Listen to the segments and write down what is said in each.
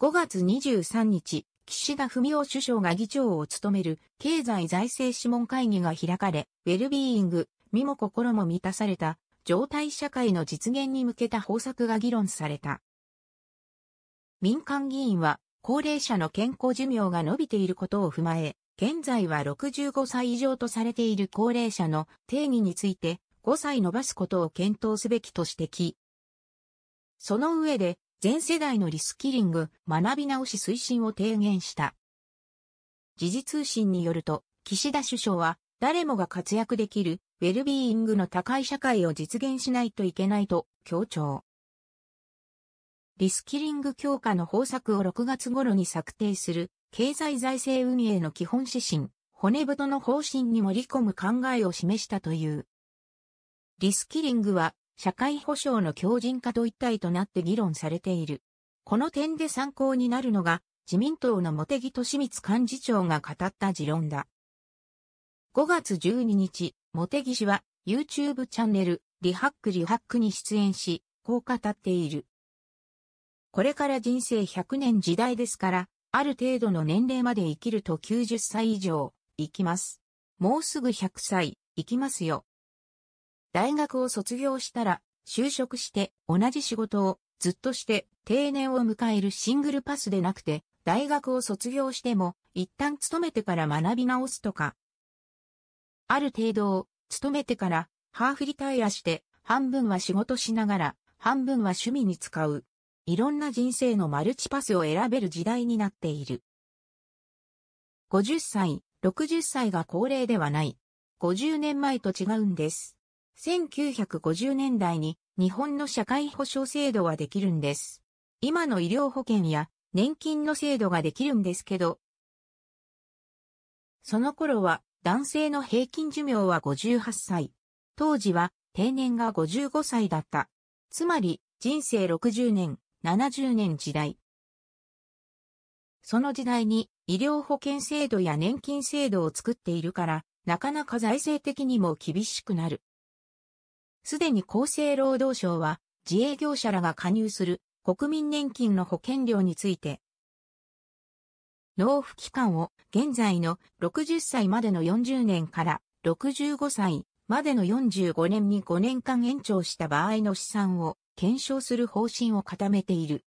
5月23日、岸田文雄首相が議長を務める経済財政諮問会議が開かれ、ウェルビーイング、身も心も満たされた状態社会の実現に向けた方策が議論された。民間議員は高齢者の健康寿命が伸びていることを踏まえ、現在は65歳以上とされている高齢者の定義について5歳伸ばすことを検討すべきと指摘。その上で全世代のリスキリング、学び直し推進を提言した。時事通信によると、岸田首相は、誰もが活躍できる、ウェルビーイングの高い社会を実現しないといけないと強調。リスキリング強化の方策を6月頃に策定する、経済財政運営の基本指針、骨太の方針に盛り込む考えを示したという。リスキリングは社会保障の強靭化と一体となって議論されている。この点で参考になるのが、自民党の茂木敏光幹事長が語った持論だ。5月12日、茂木氏は YouTube チャンネルリハックリハックに出演し、こう語っている。これから人生100年時代ですから、ある程度の年齢まで生きると90歳以上、生きます。もうすぐ100歳、生きますよ。大学を卒業したら、就職して同じ仕事をずっとして定年を迎えるシングルパスでなくて、大学を卒業しても一旦勤めてから学び直すとか、ある程度を勤めてからハーフリタイアして半分は仕事しながら半分は趣味に使う。いろんな人生のマルチパスを選べる時代になっている。50歳、60歳が高齢ではない。50年前と違うんです。1950年代に日本の社会保障制度はできるんです。今の医療保険や年金の制度ができるんですけど、その頃は男性の平均寿命は58歳。当時は定年が55歳だった。つまり人生60年、70年時代。その時代に医療保険制度や年金制度を作っているから、なかなか財政的にも厳しくなる。すでに厚生労働省は自営業者らが加入する国民年金の保険料について、納付期間を現在の60歳までの40年から65歳までの45年に5年間延長した場合の試算を検証する方針を固めている。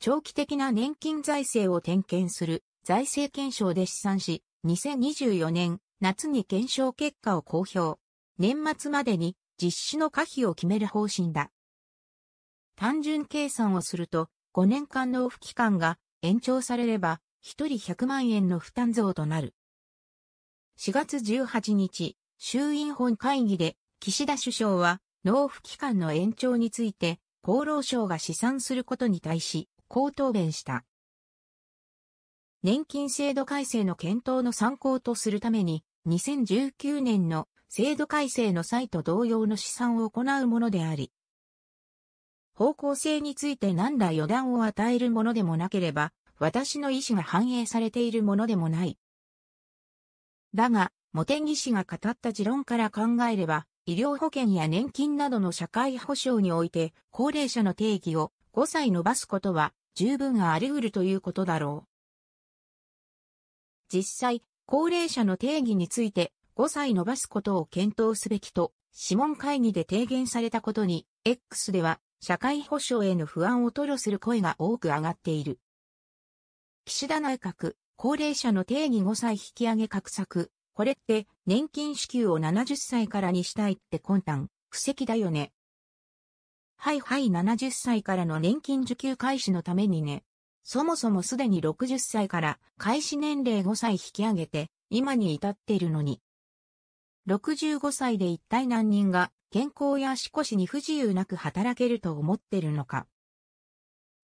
長期的な年金財政を点検する財政検証で試算し、2024年夏に検証結果を公表。年末までに実施の可否を決める方針だ。単純計算をすると、5年間納付期間が延長されれば、1人100万円の負担増となる。4月18日、衆院本会議で、岸田首相は、納付期間の延長について、厚労省が試算することに対し、こう答弁した。年金制度改正の検討の参考とするために、2019年の制度改正の際と同様の試算を行うものであり、方向性について何ら予断を与えるものでもなければ、私の意思が反映されているものでもない。だが、茂木氏が語った持論から考えれば、医療保険や年金などの社会保障において、高齢者の定義を5歳伸ばすことは十分あり得るということだろう。実際、高齢者の定義について5歳伸ばすことを検討すべきと、諮問会議で提言されたことに、X では、社会保障への不安を吐露する声が多く上がっている。岸田内閣、高齢者の定義5歳引き上げ画策、これって年金支給を70歳からにしたいって魂胆、布石だよね。はいはい70歳からの年金受給開始のためにね。そもそもすでに60歳から開始年齢5歳引き上げて、今に至っているのに、65歳で一体何人が健康や足腰に不自由なく働けると思ってるのか。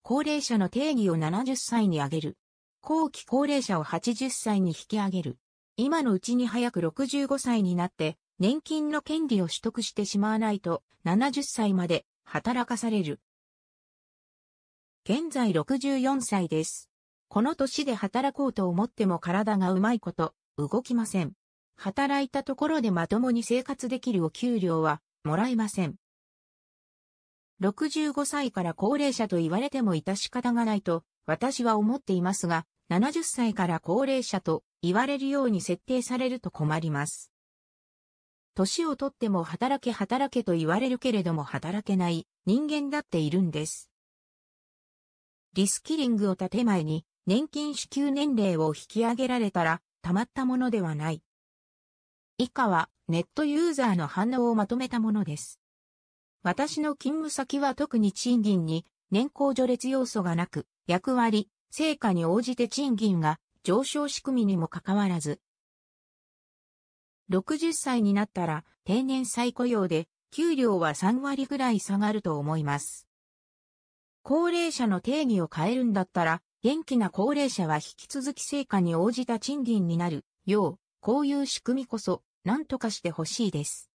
高齢者の定義を70歳に上げる。後期高齢者を80歳に引き上げる。今のうちに早く65歳になって、年金の権利を取得してしまわないと、70歳まで働かされる。現在64歳です。この年で働こうと思っても体がうまいこと、動きません。働いたところでまともに生活できるお給料はもらえません。65歳から高齢者と言われても致し方がないと私は思っていますが、70歳から高齢者と言われるように設定されると困ります。年をとっても働け働けと言われるけれども働けない人間だっているんです。リスキリングを建前に年金支給年齢を引き上げられたらたまったものではない。以下はネットユーザーの反応をまとめたものです。私の勤務先は特に賃金に年功序列要素がなく、役割、成果に応じて賃金が上昇仕組みにもかかわらず、60歳になったら定年再雇用で給料は3割ぐらい下がると思います。高齢者の定義を変えるんだったら、元気な高齢者は引き続き成果に応じた賃金になるようこういう仕組みこそ、何とかしてほしいです。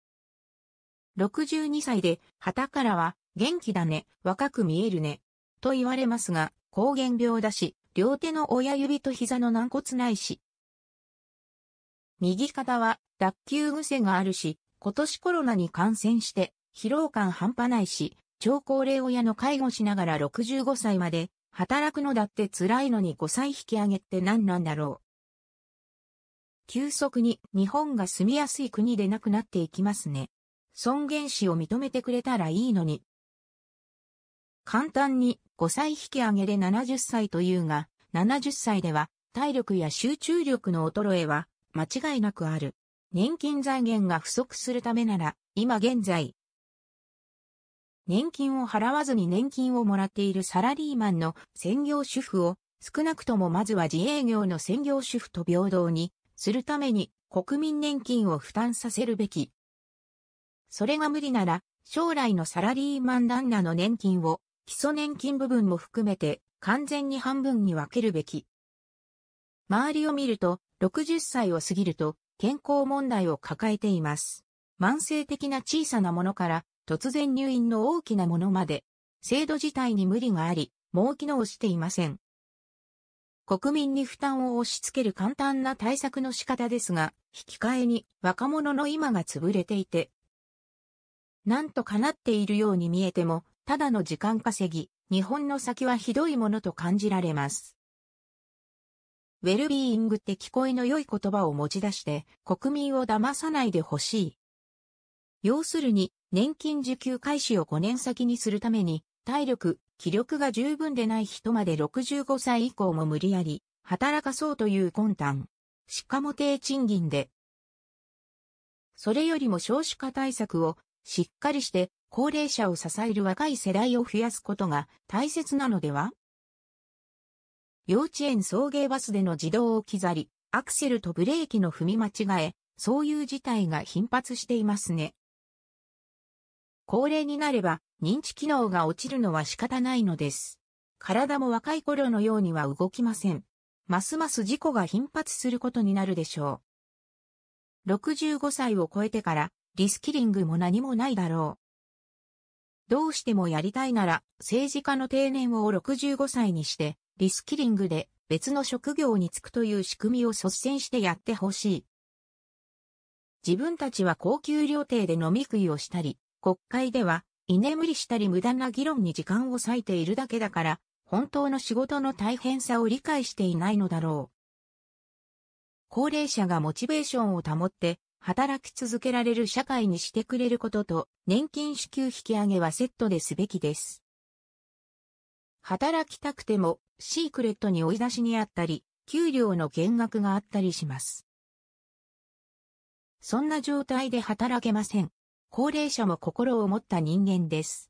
62歳で、旗からは、元気だね、若く見えるね、と言われますが、膠原病だし、両手の親指と膝の軟骨ないし。右肩は、脱臼癖があるし、今年コロナに感染して、疲労感半端ないし、超高齢親の介護しながら65歳まで、働くのだって辛いのに5歳引き上げって何なんだろう。急速に日本が住みやすい国でなくなっていきますね。尊厳死を認めてくれたらいいのに。簡単に5歳引き上げで70歳というが、70歳では体力や集中力の衰えは間違いなくある。年金財源が不足するためなら、今現在、年金を払わずに年金をもらっているサラリーマンの専業主婦を少なくともまずは自営業の専業主婦と平等にするために国民年金を負担させるべき。それが無理なら、将来のサラリーマン旦那の年金を基礎年金部分も含めて完全に半分に分けるべき。周りを見ると、60歳を過ぎると健康問題を抱えています。慢性的な小さなものから突然入院の大きなものまで、制度自体に無理があり、もう機能していません。国民に負担を押し付ける簡単な対策の仕方ですが、引き換えに若者の今が潰れていて、なんとかなっているように見えても、ただの時間稼ぎ、日本の先はひどいものと感じられます。ウェルビーイングって聞こえの良い言葉を持ち出して国民を騙さないでほしい。要するに年金受給開始を5年先にするために体力、気力が十分でない人まで65歳以降も無理やり、働かそうという魂胆。しかも低賃金で。それよりも少子化対策をしっかりして高齢者を支える若い世代を増やすことが大切なのでは幼稚園送迎バスでの自動置き去り、アクセルとブレーキの踏み間違え、そういう事態が頻発していますね。高齢になれば認知機能が落ちるのは仕方ないのです。体も若い頃のようには動きません。ますます事故が頻発することになるでしょう。65歳を超えてからリスキリングも何もないだろう。どうしてもやりたいなら政治家の定年を65歳にしてリスキリングで別の職業に就くという仕組みを率先してやってほしい。自分たちは高級料亭で飲み食いをしたり、国会では、居眠りしたり無駄な議論に時間を割いているだけだから、本当の仕事の大変さを理解していないのだろう。高齢者がモチベーションを保って、働き続けられる社会にしてくれることと、年金支給引き上げはセットですべきです。働きたくても、シークレットに追い出しにあったり、給料の減額があったりします。そんな状態で働けません。高齢者も心を持った人間です。